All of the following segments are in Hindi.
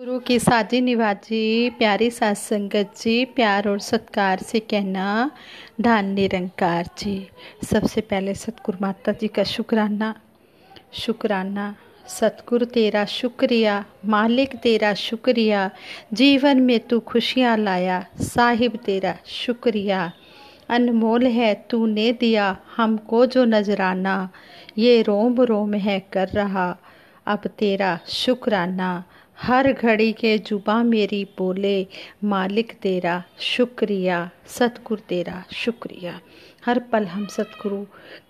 गुरु की साजी निवाजी प्यारी सास संगत जी प्यार और सत्कार से कहना धान निरंकार जी सबसे पहले सतगुरु माता जी का शुक्राना शुक्राना सतगुरु तेरा शुक्रिया मालिक तेरा शुक्रिया जीवन में तू खुशियाँ लाया साहिब तेरा शुक्रिया अनमोल है तूने दिया हमको जो नजराना ये रोम रोम है कर रहा अब तेरा शुक्राना हर घड़ी के जुबा मेरी बोले मालिक तेरा शुक्रिया सतगुर तेरा शुक्रिया हर पल हम सतगुरु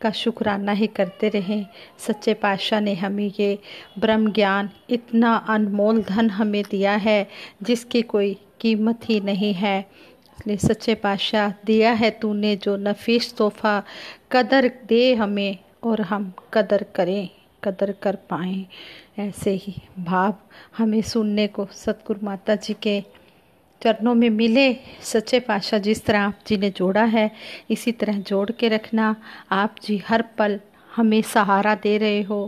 का शुक्राना ही करते रहें सच्चे पातशाह ने हमें ये ब्रह्म ज्ञान इतना अनमोल धन हमें दिया है जिसकी कोई कीमत ही नहीं है इसलिए सच्चे पातशाह दिया है तूने जो नफीस तोहफा कदर दे हमें और हम कदर करें कदर कर पाए ऐसे ही भाव हमें सुनने को सतगुरु माता जी के चरणों में मिले सच्चे पाशाह जिस तरह आप जी ने जोड़ा है इसी तरह जोड़ के रखना आप जी हर पल हमें सहारा दे रहे हो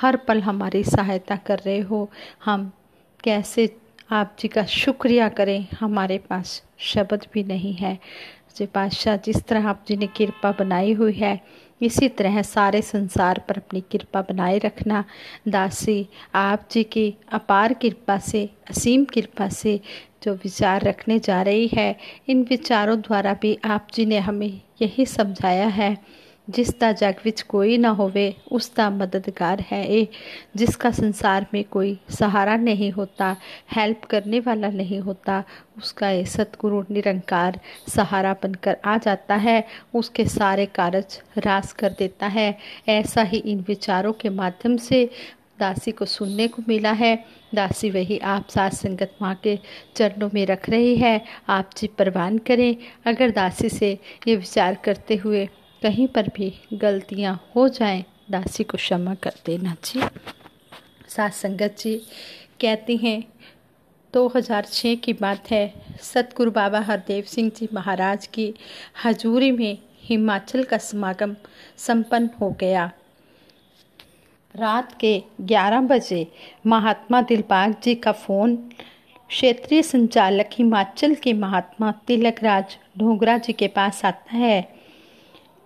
हर पल हमारी सहायता कर रहे हो हम कैसे आप जी का शुक्रिया करें हमारे पास शब्द भी नहीं है सच्चे पाशाह जिस तरह आप जी ने कृपा बनाई हुई है इसी तरह सारे संसार पर अपनी कृपा बनाए रखना दासी आप जी की अपार कृपा से असीम कृपा से जो विचार रखने जा रही है इन विचारों द्वारा भी आप जी ने हमें यही समझाया है ਜਿਸ ਦਾ ਜਗ ਵਿੱਚ ਕੋਈ ਨਾ ਹੋਵੇ ਉਸ ਦਾ ਮਦਦगार है ए जिसका संसार में कोई सहारा नहीं होता हेल्प करने वाला नहीं होता उसका ये सतगुरु निरंकार सहारा बनकर आ जाता है उसके सारे कारज रास कर देता है ऐसा ही इन विचारों के माध्यम से दासी को सुनने को मिला है दासी वही आप सात संगत माँ के चरणों में रख रही है आप जी प्रवान करें अगर दासी से ये विचार करते हुए कहीं पर भी गलतियाँ हो जाएं दासी को क्षमा कर देना जी सास संगत जी कहती हैं 2006 की बात है सतगुरु बाबा हरदेव सिंह जी महाराज की हजूरी में हिमाचल का समागम संपन्न हो गया रात के 11 बजे महात्मा दिलबाग जी का फ़ोन क्षेत्रीय संचालक हिमाचल के महात्मा तिलक राज ढोंगरा जी के पास आता है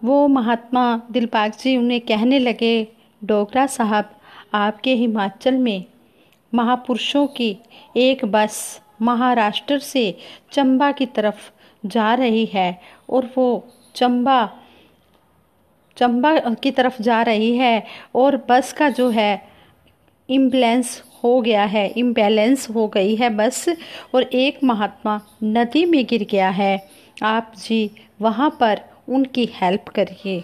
वो महात्मा दिलबाग जी उन्हें कहने लगे डोगरा साहब आपके हिमाचल में महापुरुषों की एक बस महाराष्ट्र से चंबा की तरफ जा रही है और वो चंबा चंबा की तरफ जा रही है और बस का जो है इम्बलेंस हो गया है इम्बैलेंस हो गई है बस और एक महात्मा नदी में गिर गया है आप जी वहाँ पर उनकी हेल्प करिए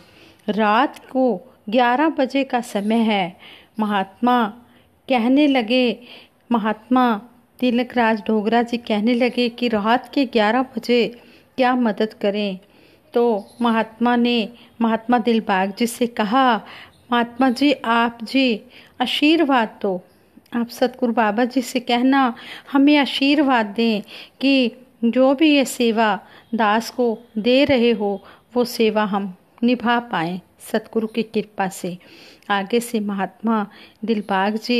रात को 11 बजे का समय है महात्मा कहने लगे महात्मा तिलक राज डोगरा जी कहने लगे कि रात के 11 बजे क्या मदद करें तो महात्मा ने महात्मा दिलबाग जी से कहा महात्मा जी आप जी आशीर्वाद दो आप सतगुरु बाबा जी से कहना हमें आशीर्वाद दें कि जो भी ये सेवा दास को दे रहे हो वो सेवा हम निभा पाएँ सतगुरु की कृपा से आगे से महात्मा दिलबाग जी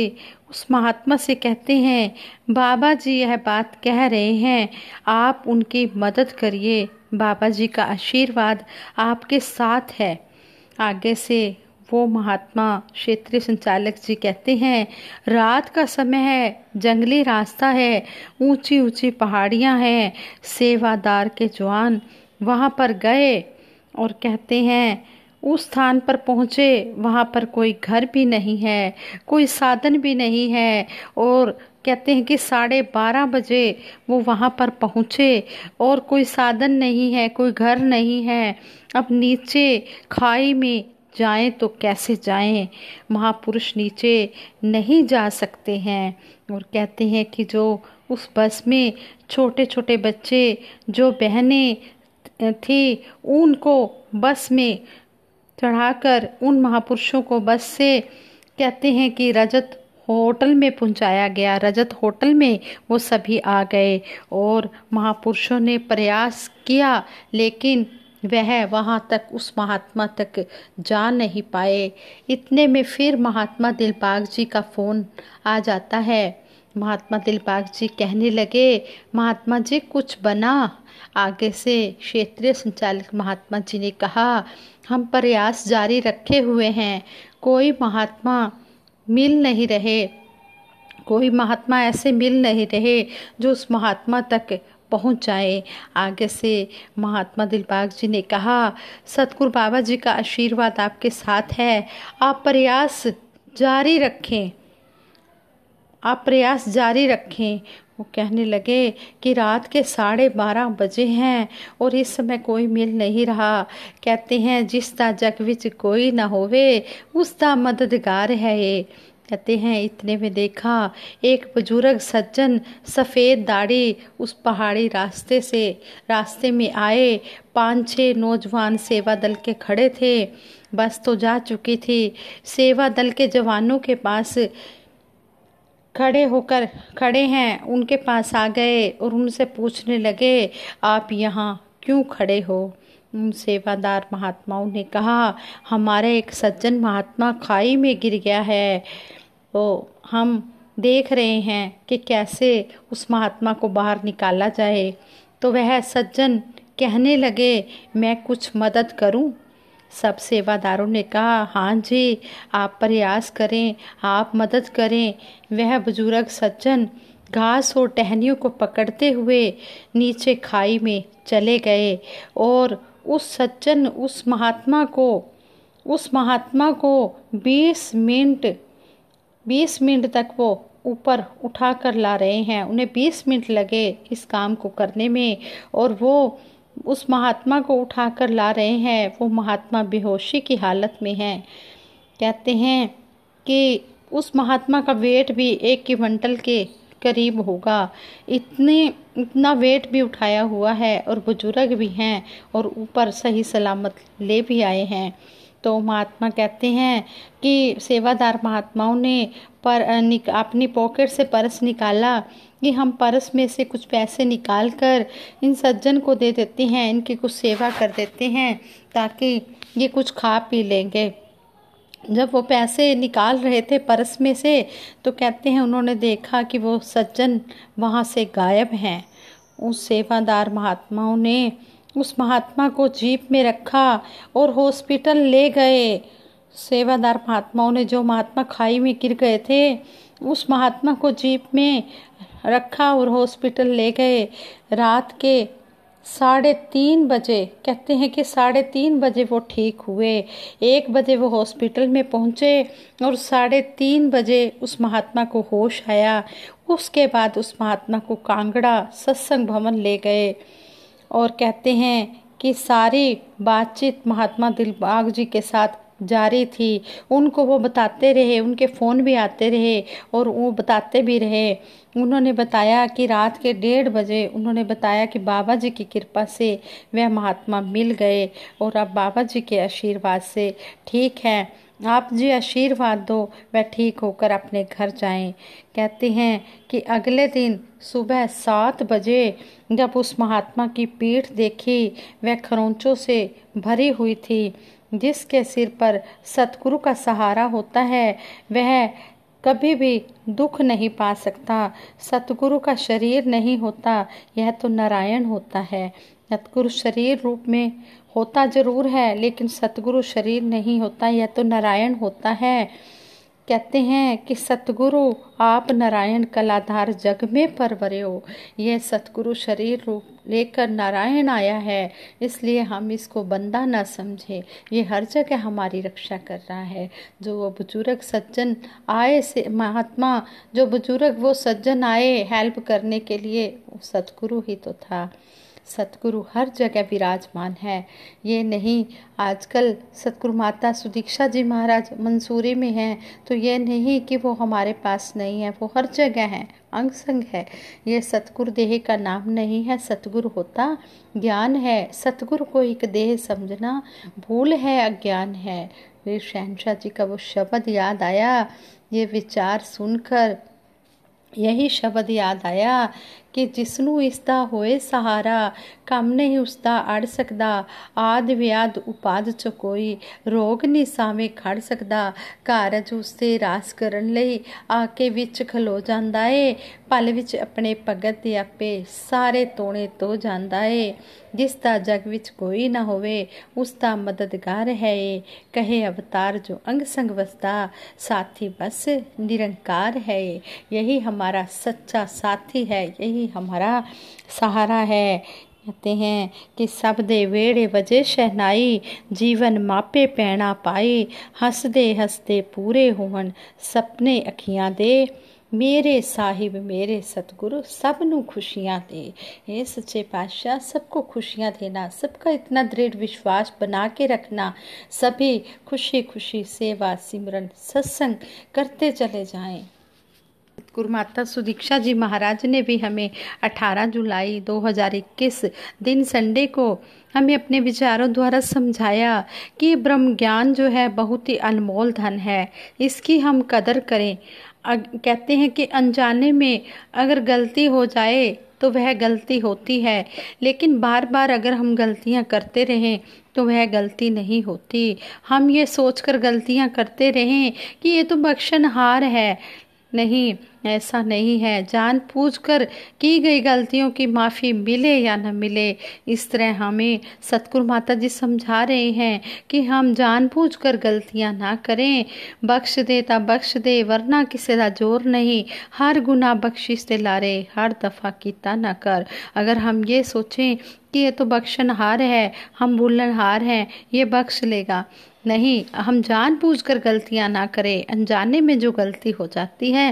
उस महात्मा से कहते हैं बाबा जी यह बात कह रहे हैं आप उनकी मदद करिए बाबा जी का आशीर्वाद आपके साथ है आगे से वो महात्मा क्षेत्रीय संचालक जी कहते हैं रात का समय है जंगली रास्ता है ऊंची ऊंची पहाड़ियां हैं सेवादार के जवान वहां पर गए और कहते हैं उस स्थान पर पहुँचे वहाँ पर कोई घर भी नहीं है कोई साधन भी नहीं है और कहते हैं कि साढ़े बारह बजे वो वहाँ पर पहुँचे और कोई साधन नहीं है कोई घर नहीं है अब नीचे खाई में जाएं तो कैसे जाएं महापुरुष नीचे नहीं जा सकते हैं और कहते हैं कि जो उस बस में छोटे छोटे बच्चे जो बहनें थे उनको बस में चढ़ाकर उन महापुरुषों को बस से कहते हैं कि रजत होटल में पहुंचाया गया रजत होटल में वो सभी आ गए और महापुरुषों ने प्रयास किया लेकिन वह वहाँ तक उस महात्मा तक जा नहीं पाए इतने में फिर महात्मा दिलबाग जी का फ़ोन आ जाता है महात्मा दिलबाग जी कहने लगे महात्मा जी कुछ बना आगे से क्षेत्रीय संचालक महात्मा जी ने कहा हम प्रयास जारी रखे हुए हैं कोई महात्मा मिल नहीं रहे कोई महात्मा ऐसे मिल नहीं रहे जो उस महात्मा तक पहुंच जाए आगे से महात्मा दिलबाग जी ने कहा सतगुरु बाबा जी का आशीर्वाद आपके साथ है आप प्रयास जारी रखें आप प्रयास जारी रखें वो कहने लगे कि रात के साढ़े बारह बजे हैं और इस समय कोई मिल नहीं रहा कहते हैं जिस दा जग विच कोई ना होवे उस दा मददगार है ये कहते हैं इतने में देखा एक बुजुर्ग सज्जन सफ़ेद दाढ़ी उस पहाड़ी रास्ते से रास्ते में आए पाँच छः नौजवान सेवा दल के खड़े थे बस तो जा चुकी थी सेवा दल के जवानों के पास खड़े होकर खड़े हैं उनके पास आ गए और उनसे पूछने लगे आप यहाँ क्यों खड़े हो उन सेवादार महात्माओं ने कहा हमारे एक सज्जन महात्मा खाई में गिर गया है तो हम देख रहे हैं कि कैसे उस महात्मा को बाहर निकाला जाए तो वह सज्जन कहने लगे मैं कुछ मदद करूं सब सेवादारों ने कहा हाँ जी आप प्रयास करें आप मदद करें वह बुजुर्ग सज्जन घास और टहनियों को पकड़ते हुए नीचे खाई में चले गए और उस सज्जन उस महात्मा को उस महात्मा को बीस मिनट बीस मिनट तक वो ऊपर उठा कर ला रहे हैं उन्हें बीस मिनट लगे इस काम को करने में और वो उस महात्मा को उठाकर ला रहे हैं वो महात्मा बेहोशी की हालत में है कहते हैं कि उस महात्मा का वेट भी एक क्विंटल के करीब होगा इतने इतना वेट भी उठाया हुआ है और बुजुर्ग भी हैं और ऊपर सही सलामत ले भी आए हैं तो महात्मा कहते हैं कि सेवादार महात्माओं ने पर निक अपनी पॉकेट से पर्स निकाला कि हम पर्स में से कुछ पैसे निकाल कर इन सज्जन को दे देते हैं इनकी कुछ सेवा कर देते हैं ताकि ये कुछ खा पी लेंगे जब वो पैसे निकाल रहे थे पर्स में से तो कहते हैं उन्होंने देखा कि वो सज्जन वहाँ से गायब हैं उस सेवादार महात्माओं ने उस महात्मा को जीप में रखा और हॉस्पिटल ले गए सेवादार महात्माओं ने जो महात्मा खाई में गिर गए थे उस महात्मा को जीप में रखा और हॉस्पिटल ले गए रात के साढ़े तीन बजे कहते हैं कि साढ़े तीन बजे वो ठीक हुए एक बजे वो हॉस्पिटल में पहुँचे और साढ़े तीन बजे उस महात्मा को होश आया उसके बाद उस महात्मा को कांगड़ा सत्संग भवन ले गए और कहते हैं कि सारी बातचीत महात्मा दिलबाग जी के साथ जारी थी उनको वो बताते रहे उनके फ़ोन भी आते रहे और वो बताते भी रहे उन्होंने बताया कि रात के डेढ़ बजे उन्होंने बताया कि बाबा जी की कृपा से वह महात्मा मिल गए और अब बाबा जी के आशीर्वाद से ठीक है आप जी आशीर्वाद दो वह ठीक होकर अपने घर जाएं कहते हैं कि अगले दिन सुबह सात बजे जब उस महात्मा की पीठ देखी वह खरोंचों से भरी हुई थी जिसके सिर पर सतगुरु का सहारा होता है वह कभी भी दुख नहीं पा सकता सतगुरु का शरीर नहीं होता यह तो नारायण होता है सतगुरु शरीर रूप में होता जरूर है लेकिन सतगुरु शरीर नहीं होता यह तो नारायण होता है कहते हैं कि सतगुरु आप नारायण कलाधार जग में परवरे हो यह सतगुरु शरीर रूप लेकर नारायण आया है इसलिए हम इसको बंदा ना समझें ये हर जगह हमारी रक्षा कर रहा है जो वो बुजुर्ग सज्जन आए से महात्मा जो बुजुर्ग वो सज्जन आए हेल्प करने के लिए वो सतगुरु ही तो था सतगुरु हर जगह विराजमान है ये नहीं आजकल सतगुरु माता सुदीक्षा जी महाराज मंसूरी में हैं तो ये नहीं कि वो हमारे पास नहीं है वो हर जगह हैं अंग संग है ये सतगुरु देह का नाम नहीं है सतगुरु होता ज्ञान है सतगुरु को एक देह समझना भूल है अज्ञान है वीर शहनशाह जी का वो शब्द याद आया ये विचार सुनकर यही शब्द याद आया ਕਿ ਜਿਸ ਨੂੰ ਇਸ ਦਾ ਹੋਏ ਸਹਾਰਾ ਕੰਮ ਨਹੀਂ ਉਸ ਦਾ ਅੜ ਸਕਦਾ ਆਦ ਵਿਆਦ ਉਪਾਦ ਚ ਕੋਈ ਰੋਗ ਨਹੀਂ ਸਾਵੇਂ ਖੜ ਸਕਦਾ ਕਾਰਜ ਤੇ ਰਾਸ ਕਰਨ ਲਈ ਆ ਕੇ ਵਿੱਚ ਖਲੋ ਜਾਂਦਾ ਏ ਪਲ ਵਿੱਚ ਆਪਣੇ ਭਗਤ ਦੇ ਆਪੇ ਸਾਰੇ ਤੋਣੇ ਤੋ ਜਾਂਦਾ ਏ ਜਿਸ ਦਾ ਜਗ ਵਿੱਚ ਕੋਈ ਨਾ ਹੋਵੇ ਉਸ मददगार है ਹੈ ਕਹੇ ਅਵਤਾਰ जो अंग संग बसता साथी बस निरंकार है यही हमारा सच्चा साथी है यही हमारा सहारा है कहते हैं कि सब दे वेड़े वजे शहनाई जीवन मापे पैणा पाई हंसते हंसते पूरे होवन सपने अखियां दे मेरे साहिब मेरे सतगुरु सब ਨੂੰ ਖੁਸ਼ੀਆਂ दे ਇਹ ਸੱਚੇ पातशाह सबको खुशियाँ देना सबका इतना दृढ़ विश्वास बना के रखना सभी खुशी खुशी सेवा सिमरन सत्संग करते चले जाएं गुरु माता सुदीक्षा जी महाराज ने भी हमें 18 जुलाई 2021 दिन संडे को हमें अपने विचारों द्वारा समझाया कि ब्रह्म ज्ञान जो है बहुत ही अनमोल धन है इसकी हम कदर करें कहते हैं कि अनजाने में अगर गलती हो जाए तो वह गलती होती है लेकिन बार बार अगर हम गलतियां करते रहें तो वह गलती नहीं होती हम ये सोच कर गलतियाँ करते रहें कि ये तो बख्शनहार है नहीं ऐसा नहीं है जान पूछ कर की गई गलतियों की माफ़ी मिले या न मिले इस तरह हमें सतगुरु माता जी समझा रहे हैं कि हम जान पूछ कर गलतियाँ ना करें बख्श देता बख्श दे वरना किसी का जोर नहीं हर गुना बख्शिश से लारे हर दफ़ा किता ना कर अगर हम ये सोचें कि ये तो बख्शन हार है हम हार हैं ये बख्श लेगा नहीं हम जानबूझकर गलतियां ना करें अनजाने में जो गलती हो जाती है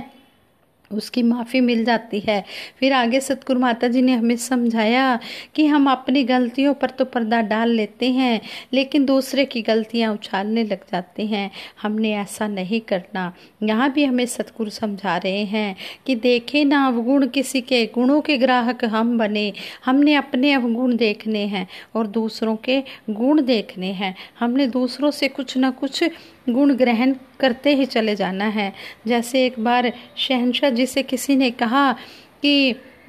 उसकी माफ़ी मिल जाती है फिर आगे सतगुरु माता जी ने हमें समझाया कि हम अपनी गलतियों पर तो पर्दा डाल लेते हैं लेकिन दूसरे की गलतियाँ उछालने लग जाते हैं हमने ऐसा नहीं करना यहाँ भी हमें सतगुरु समझा रहे हैं कि देखे ना अवगुण किसी के गुणों के ग्राहक हम बने हमने अपने अवगुण देखने हैं और दूसरों के गुण देखने हैं हमने दूसरों से कुछ ना कुछ गुण ग्रहण करते ही चले जाना है जैसे एक बार शहनशाह जी से किसी ने कहा कि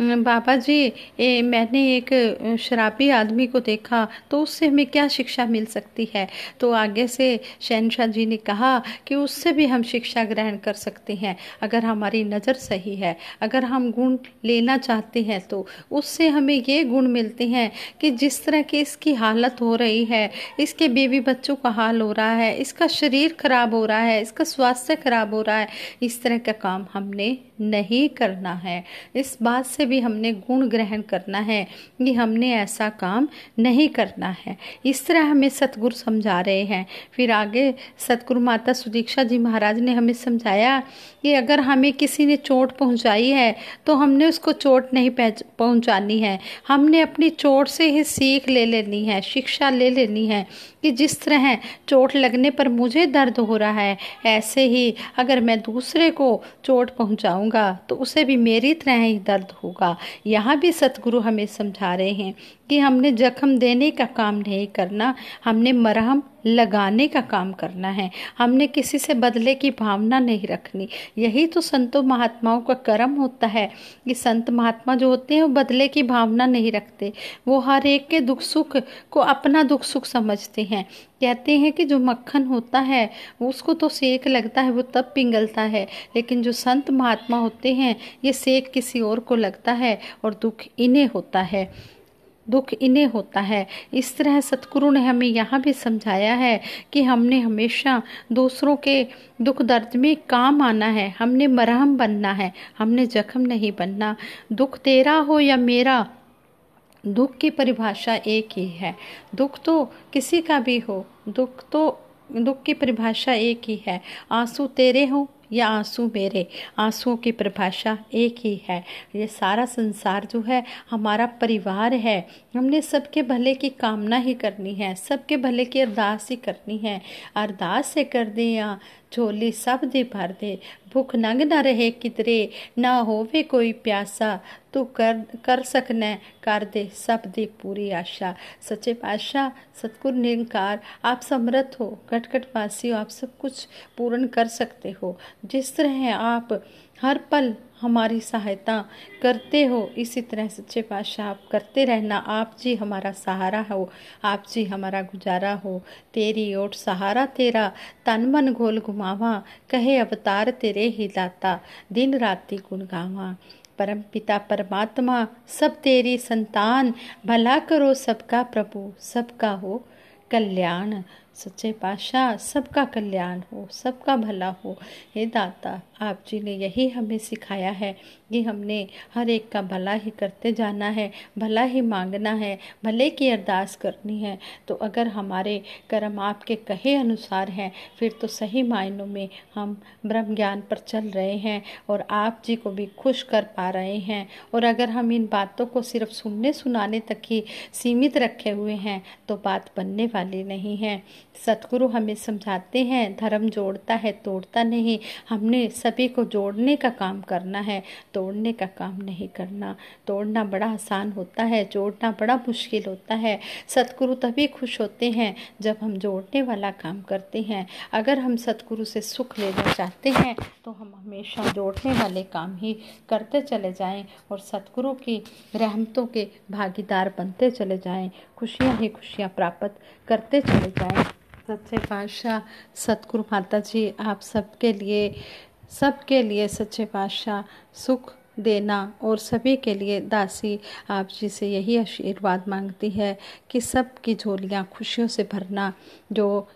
बाबा जी ए, मैंने एक शराबी आदमी को देखा तो उससे हमें क्या शिक्षा मिल सकती है तो आगे से शहनशाह जी ने कहा कि उससे भी हम शिक्षा ग्रहण कर सकते हैं अगर हमारी नज़र सही है अगर हम गुण लेना चाहते हैं तो उससे हमें ये गुण मिलते हैं कि जिस तरह की इसकी हालत हो रही है इसके बेबी बच्चों का हाल हो रहा है इसका शरीर खराब हो रहा है इसका स्वास्थ्य खराब हो रहा है इस तरह का काम हमने नहीं करना है इस बात से भी हमने गुण ग्रहण करना है कि हमने ऐसा काम नहीं करना है इस तरह हमें सतगुरु समझा रहे हैं फिर आगे सतगुरु माता सुदीक्षा जी महाराज ने हमें समझाया कि अगर हमें किसी ने चोट पहुंचाई है तो हमने उसको चोट नहीं पहुंचानी है हमने अपनी चोट से ही सीख ले लेनी है शिक्षा ले लेनी है कि जिस तरह चोट लगने पर मुझे दर्द हो रहा है ऐसे ही अगर मैं दूसरे को चोट पहुँचाऊँ जाऊंगा तो उसे भी मेरी तरह ही दर्द होगा यहाँ भी सतगुरु हमें समझा रहे हैं कि हमने जख्म देने का काम नहीं करना हमने मरहम लगाने का काम करना है हमने किसी से बदले की भावना नहीं रखनी यही तो संतों महात्माओं का कर्म होता है कि संत महात्मा जो होते हैं वो बदले की भावना नहीं रखते वो हर एक के दुख सुख को अपना दुख सुख समझते हैं कहते हैं कि जो मक्खन होता है उसको तो सेक लगता है वो तब पिंगलता है लेकिन जो संत महात्मा होते हैं ये सेक किसी और को लगता है और दुख इन्हें होता है दुख इन्हें होता है इस तरह सतगुरु ने हमें यहाँ भी समझाया है कि हमने हमेशा दूसरों के दुख दर्द में काम आना है हमने मरहम बनना है हमने जख्म नहीं बनना दुख तेरा हो या मेरा दुख की परिभाषा एक ही है दुख तो किसी का भी हो दुख तो दुख की परिभाषा एक ही है आंसू तेरे हों यह आंसू मेरे आंसुओं की परिभाषा एक ही है ये सारा संसार जो है हमारा परिवार है हमने सबके भले की कामना ही करनी है सबके भले की अरदास ही करनी है अरदास से कर दें या ਝੋਲੀ ਸਭ ਦੀ ਭਰ ਦੇ ਭੁੱਖ ਨੰਗ ਨਾ ਰਹੇ ਕਿਦਰੇ ਨਾ ਹੋਵੇ ਕੋਈ ਪਿਆਸਾ ਤੂੰ ਕਰ ਕਰ ਸਕਣਾ ਕਰ ਦੇ ਸਭ ਦੀ ਪੂਰੀ ਆਸ਼ਾ ਸੱਚੇ ਪਾਤਸ਼ਾਹ ਸਤਗੁਰ ਨਿਰੰਕਾਰ आप समृद्ध हो कटकट वासी हो आप सब कुछ पूर्ण कर सकते हो जिस तरह आप हर पल हमारी सहायता करते हो इसी तरह सच्चे पातशाह आप करते रहना आप जी हमारा सहारा हो आप जी हमारा गुजारा हो तेरी ओट सहारा तेरा तन मन घोल घुमावा कहे अवतार तेरे ही दाता दिन राति गुण गावा परम पिता परमात्मा सब तेरी संतान भला करो सबका प्रभु सबका हो कल्याण सच्चे पाशाह सबका कल्याण हो सबका भला हो हे दाता आप जी ने यही हमें सिखाया है कि हमने हर एक का भला ही करते जाना है भला ही मांगना है भले की अरदास करनी है तो अगर हमारे कर्म आपके कहे अनुसार हैं फिर तो सही मायनों में हम ब्रह्म ज्ञान पर चल रहे हैं और आप जी को भी खुश कर पा रहे हैं और अगर हम इन बातों को सिर्फ सुनने सुनाने तक ही सीमित रखे हुए हैं तो बात बनने वाली नहीं है सतगुरु हमें समझाते हैं धर्म जोड़ता है तोड़ता नहीं हमने सब सभी को जोड़ने का काम करना है तोड़ने का काम नहीं करना तोड़ना बड़ा आसान होता है जोड़ना बड़ा मुश्किल होता है सतगुरु तभी खुश होते हैं जब हम जोड़ने वाला काम करते हैं अगर हम सतगुरु से सुख लेना चाहते हैं तो हम हमेशा जोड़ने वाले काम ही करते चले जाएं और सतगुरु की रहमतों के भागीदार बनते चले जाएं खुशियाँ ही खुशियाँ प्राप्त करते चले जाएं सच्चे पातशाह सतगुरु माता जी आप सबके लिए सबके लिए सच्चे पातशाह सुख देना और सभी के लिए दासी आप जी से यही आशीर्वाद मांगती है कि सब की झोलियाँ खुशियों से भरना जो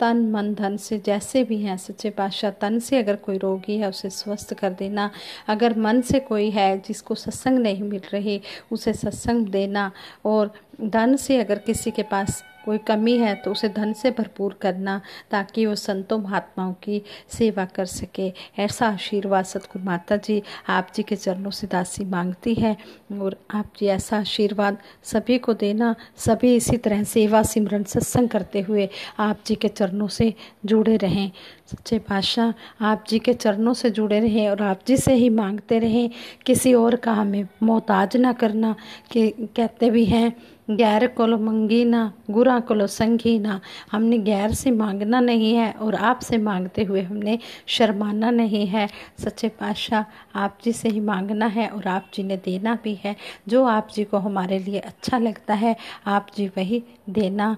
तन मन धन से जैसे भी हैं सच्चे पातशाह तन से अगर कोई रोगी है उसे स्वस्थ कर देना अगर मन से कोई है जिसको सत्संग नहीं मिल रही उसे सत्संग देना और धन से अगर किसी के पास कोई कमी है तो उसे धन से भरपूर करना ताकि वो संतों महात्माओं की सेवा कर सके ऐसा आशीर्वाद सतगुरु माता जी आप जी के चरणों से दासी मांगती है और आप जी ऐसा आशीर्वाद सभी को देना सभी इसी तरह सेवा सिमरन सत्संग करते हुए आप जी के चरणों से जुड़े रहें सच्चे पातशाह आप जी के चरणों से जुड़े रहें और आप जी से ही मांगते रहें किसी और का हमें मोहताज ना करना कि कहते भी हैं गैर को लो मंगीना गुरा को लो संगीना हमने गैर से मांगना नहीं है और आपसे मांगते हुए हमने शर्माना नहीं है सच्चे पातशाह आप जी से ही मांगना है और आप जी ने देना भी है जो आप जी को हमारे लिए अच्छा लगता है आप जी वही देना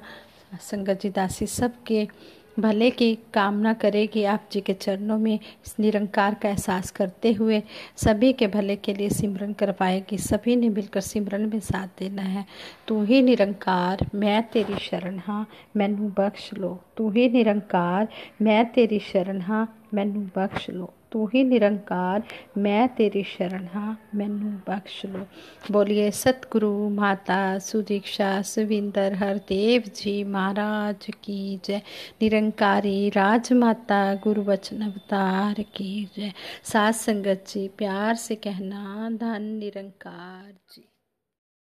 संगत जी दासी सबके भले की कामना करें कि आप जी के चरणों में इस निरंकार का एहसास करते हुए सभी के भले के लिए सिमरन करवाए कि सभी ने मिलकर सिमरन में साथ देना है तू ही निरंकार मैं तेरी शरण हाँ मैनू बख्श लो तू ही निरंकार मैं तेरी शरण हाँ मैनू बख्श लो तू ही निरंकार मैं तेरी शरण हाँ मैनु बख्श लो बोलिए सतगुरु माता सुदीक्षा सुविंदर हरदेव जी महाराज की जय निरंकारी राजमाता गुरु वचन अवतार की जय सात संगत जी प्यार से कहना धन निरंकार जी